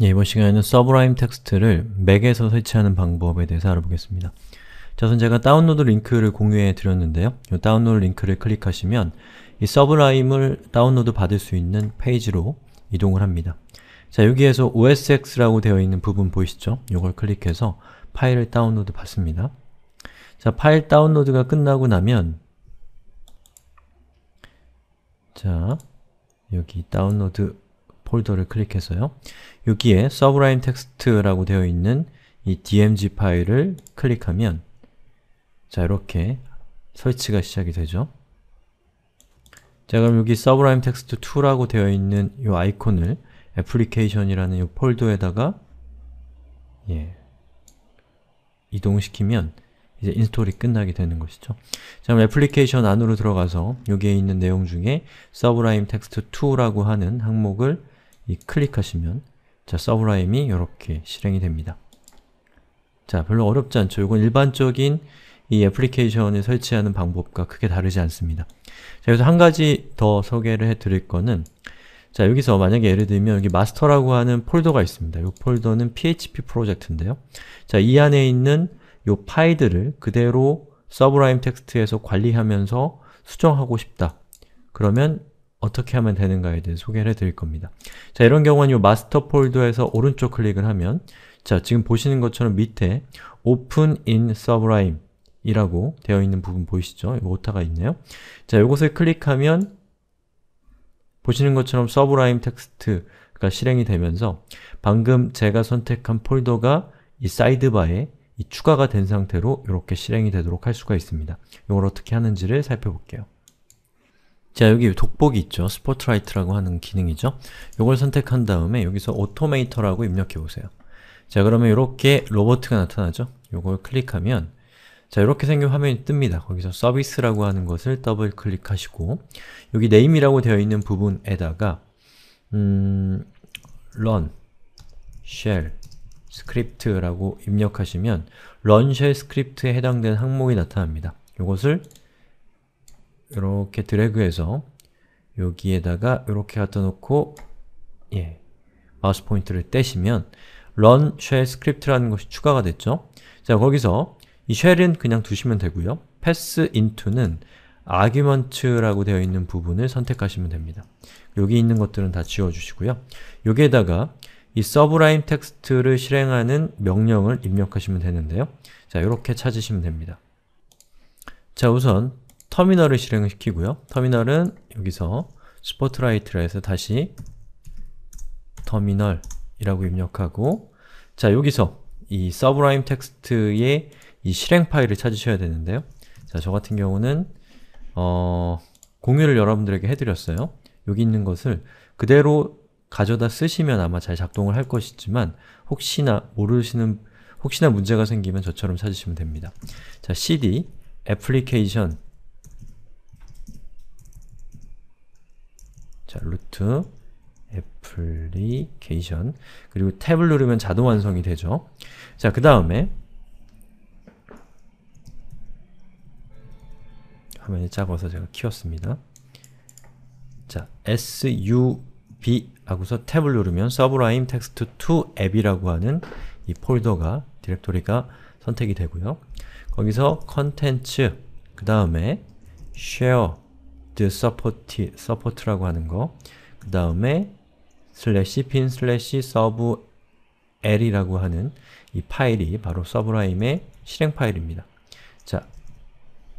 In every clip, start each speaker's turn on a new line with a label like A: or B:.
A: 예, 이번 시간에는 서브라임 텍스트를 맥에서 설치하는 방법에 대해서 알아보겠습니다. 자, 우선 제가 다운로드 링크를 공유해 드렸는데요. 이 다운로드 링크를 클릭하시면 이 서브라임을 다운로드 받을 수 있는 페이지로 이동을 합니다. 자, 여기에서 OSX라고 되어 있는 부분 보이시죠? 이걸 클릭해서 파일을 다운로드 받습니다. 자, 파일 다운로드가 끝나고 나면 자, 여기 다운로드 폴더를 클릭해서요. 여기에 sublime text라고 되어 있는 이 dmg 파일을 클릭하면 자, 이렇게 설치가 시작이 되죠. 자, 그럼 여기 sublime text 2라고 되어 있는 이 아이콘을 애플리케이션이라는 이 폴더에다가 예, 이동시키면 이제 인스톨이 끝나게 되는 것이죠. 자, 그럼 애플리케이션 안으로 들어가서 여기에 있는 내용 중에 sublime text2라고 하는 항목을 이 클릭하시면 자, 서브라임이 이렇게 실행이 됩니다. 자, 별로 어렵지 않죠? 이건 일반적인 이 애플리케이션을 설치하는 방법과 크게 다르지 않습니다. 자, 여기서 한 가지 더 소개를 해드릴 거는 자, 여기서 만약에 예를 들면 여기 마스터라고 하는 폴더가 있습니다. 이 폴더는 php 프로젝트인데요. 자, 이 안에 있는 이 파일들을 그대로 서브라임 텍스트에서 관리하면서 수정하고 싶다. 그러면 어떻게 하면 되는가에 대해 소개를 해드릴 겁니다. 자, 이런 경우는 이 마스터 폴더에서 오른쪽 클릭을 하면 자, 지금 보시는 것처럼 밑에 Open in Sublime 이라고 되어 있는 부분 보이시죠? 오타가 있네요. 자, 이것을 클릭하면 보시는 것처럼 s u b 서브라임 텍스트가 실행이 되면서 방금 제가 선택한 폴더가 이 사이드바에 이 추가가 된 상태로 이렇게 실행이 되도록 할 수가 있습니다. 이걸 어떻게 하는지를 살펴볼게요. 자, 여기 독보기 있죠? 스포트라이트라고 하는 기능이죠? 이걸 선택한 다음에 여기서 오토메이터라고 입력해 보세요. 자, 그러면 이렇게 로버트가 나타나죠? 이걸 클릭하면 자, 이렇게 생긴 화면이 뜹니다. 거기서 서비스라고 하는 것을 더블 클릭하시고 여기 네임이라고 되어 있는 부분에다가 음, run shell script라고 입력하시면 run shell script에 해당되는 항목이 나타납니다. 이것을 이렇게 드래그해서 여기에다가 이렇게 갖다 놓고 예, 마우스 포인트를 떼시면 run shell script라는 것이 추가가 됐죠. 자, 거기서 이 shell은 그냥 두시면 되고요. pass into는 argument라고 되어 있는 부분을 선택하시면 됩니다. 여기 있는 것들은 다 지워주시고요. 여기에다가 이 서브라임 텍스트를 실행하는 명령을 입력하시면 되는데요. 자, 이렇게 찾으시면 됩니다. 자, 우선 터미널을 실행시키고요. 터미널은 여기서 스포트라이트를 해서 다시 터미널이라고 입력하고 자, 여기서 이 서브라임 텍스트의 이 실행 파일을 찾으셔야 되는데요. 자, 저 같은 경우는 어, 공유를 여러분들에게 해드렸어요. 여기 있는 것을 그대로 가져다 쓰시면 아마 잘 작동을 할 것이지만 혹시나 모르시는 혹시나 문제가 생기면 저처럼 찾으시면 됩니다. 자, cd application 자, 루트 애플리케이션 그리고 탭을 누르면 자동 완성이 되죠. 자, 그 다음에 화면이 작아서 제가 키웠습니다. 자, sub 하고서 탭을 누르면 서브라임 텍스트 2 앱이라고 하는 이 폴더가 디렉토리가 선택이 되고요. 거기서 컨텐츠 그 다음에 share 서포트, 서포트라고 하는 거, 그 다음에 슬래시 핀 슬래시 서브 l이라고 하는 이 파일이 바로 서브라임의 실행 파일입니다. 자,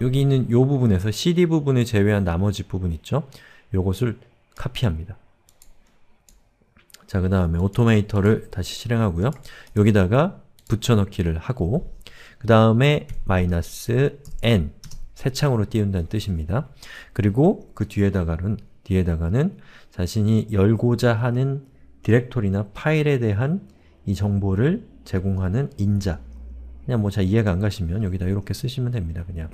A: 여기 있는 요 부분에서 cd 부분을 제외한 나머지 부분 있죠? 요것을 카피합니다. 자, 그 다음에 오토메이터를 다시 실행하고요. 여기다가 붙여넣기를 하고 그 다음에 마이너스 n 새 창으로 띄운다는 뜻입니다. 그리고 그 뒤에다가는 뒤에다가는 자신이 열고자 하는 디렉토리나 파일에 대한 이 정보를 제공하는 인자 그냥 뭐 잘 이해가 안 가시면 여기다 이렇게 쓰시면 됩니다. 그냥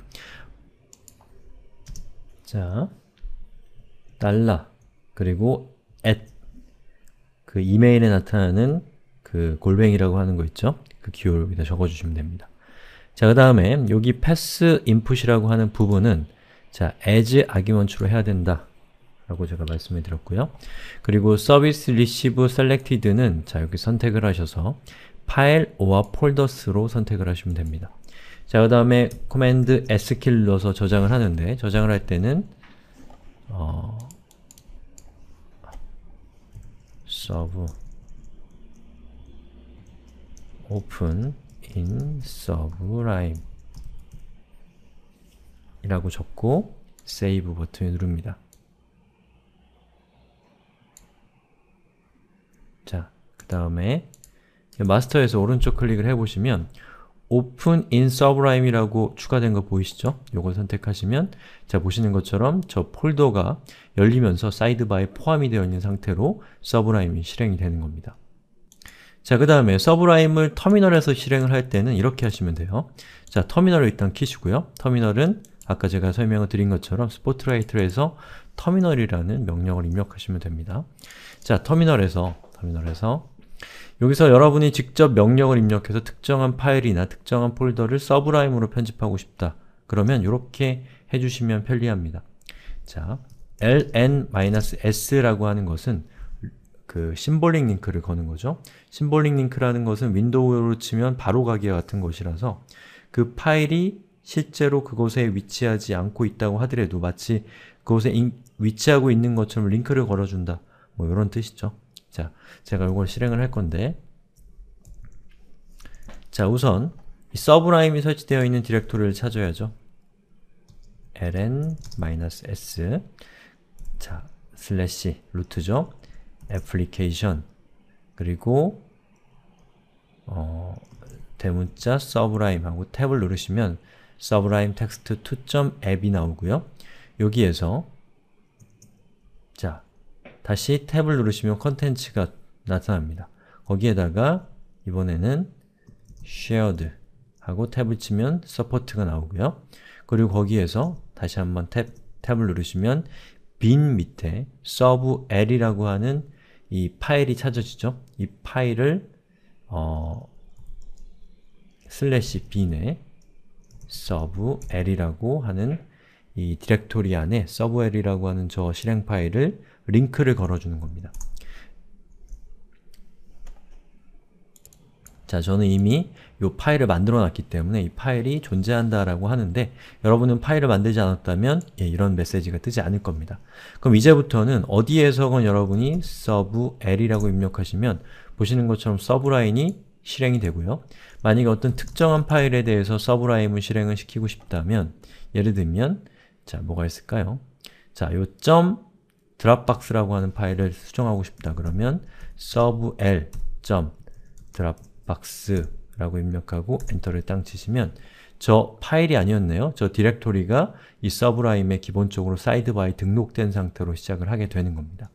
A: 자 달러 그리고 at 그 이메일에 나타나는 그 골뱅이라고 하는 거 있죠? 그 기호를 여기다 적어주시면 됩니다. 자, 그 다음에 여기 pass input이라고 하는 부분은 자, as 아기먼트로 해야 된다 라고 제가 말씀을 드렸고요. 그리고 service receive selected는 자, 여기 선택을 하셔서 파일 or folders로 선택을 하시면 됩니다. 자, 그 다음에 command s 키를 넣어서 저장을 하는데 저장을 할 때는 어, serve open in sublime 이라고 적고 save 버튼을 누릅니다. 자, 그 다음에 마스터에서 오른쪽 클릭을 해보시면 open in sublime 이라고 추가된 거 보이시죠? 요걸 선택하시면 자, 보시는 것처럼 저 폴더가 열리면서 사이드바에 포함이 되어 있는 상태로 sublime이 실행이 되는 겁니다. 자, 그 다음에 서브라임을 터미널에서 실행을 할 때는 이렇게 하시면 돼요. 자, 터미널을 일단 키시고요. 터미널은 아까 제가 설명을 드린 것처럼 스포트라이트를 해서 터미널이라는 명령을 입력하시면 됩니다. 자, 터미널에서, 터미널에서 여기서 여러분이 직접 명령을 입력해서 특정한 파일이나 특정한 폴더를 서브라임으로 편집하고 싶다. 그러면 이렇게 해주시면 편리합니다. 자, ln-s라고 하는 것은 그 심볼링 링크를 거는 거죠. 심볼링 링크라는 것은 윈도우로 치면 바로가기와 같은 것이라서 그 파일이 실제로 그곳에 위치하지 않고 있다고 하더라도 마치 그곳에 인, 위치하고 있는 것처럼 링크를 걸어준다 뭐 이런 뜻이죠. 자, 제가 이걸 실행을 할 건데 자, 우선 이 서브라임이 설치되어 있는 디렉토리를 찾아야죠. ln-s 자, 슬래시 루트죠. application 그리고 어, 대문자 sublime하고 탭을 누르시면 sublime text 2.app이 나오고요. 여기에서 자 다시 탭을 누르시면 컨텐츠가 나타납니다. 거기에다가 이번에는 shared 하고 탭을 치면 서포트가 나오고요. 그리고 거기에서 다시 한번 탭, 탭을 누르시면 빈 밑에 서브 l이라고 하는 이 파일이 찾아지죠? 이 파일을 어, 슬래시 b네 서브 l이라고 하는 이 디렉토리 안에 서브 l이라고 하는 저 실행 파일을 링크를 걸어주는 겁니다. 자, 저는 이미 이 파일을 만들어 놨기 때문에 이 파일이 존재한다라고 하는데 여러분은 파일을 만들지 않았다면 예, 이런 메시지가 뜨지 않을 겁니다. 그럼 이제부터는 어디에서건 여러분이 서브L이라고 입력하시면 보시는 것처럼 서브라인이 실행이 되고요. 만약에 어떤 특정한 파일에 대해서 서브라임을 실행을 시키고 싶다면 예를 들면 자, 뭐가 있을까요? 자, 요점 드랍박스라고 하는 파일을 수정하고 싶다 그러면 서브l 점 드랍박스 라고 입력하고 엔터를 땅 치시면 저 파일이 아니었네요. 저 디렉토리가 이 서브라임에 기본적으로 사이드바에 등록된 상태로 시작을 하게 되는 겁니다.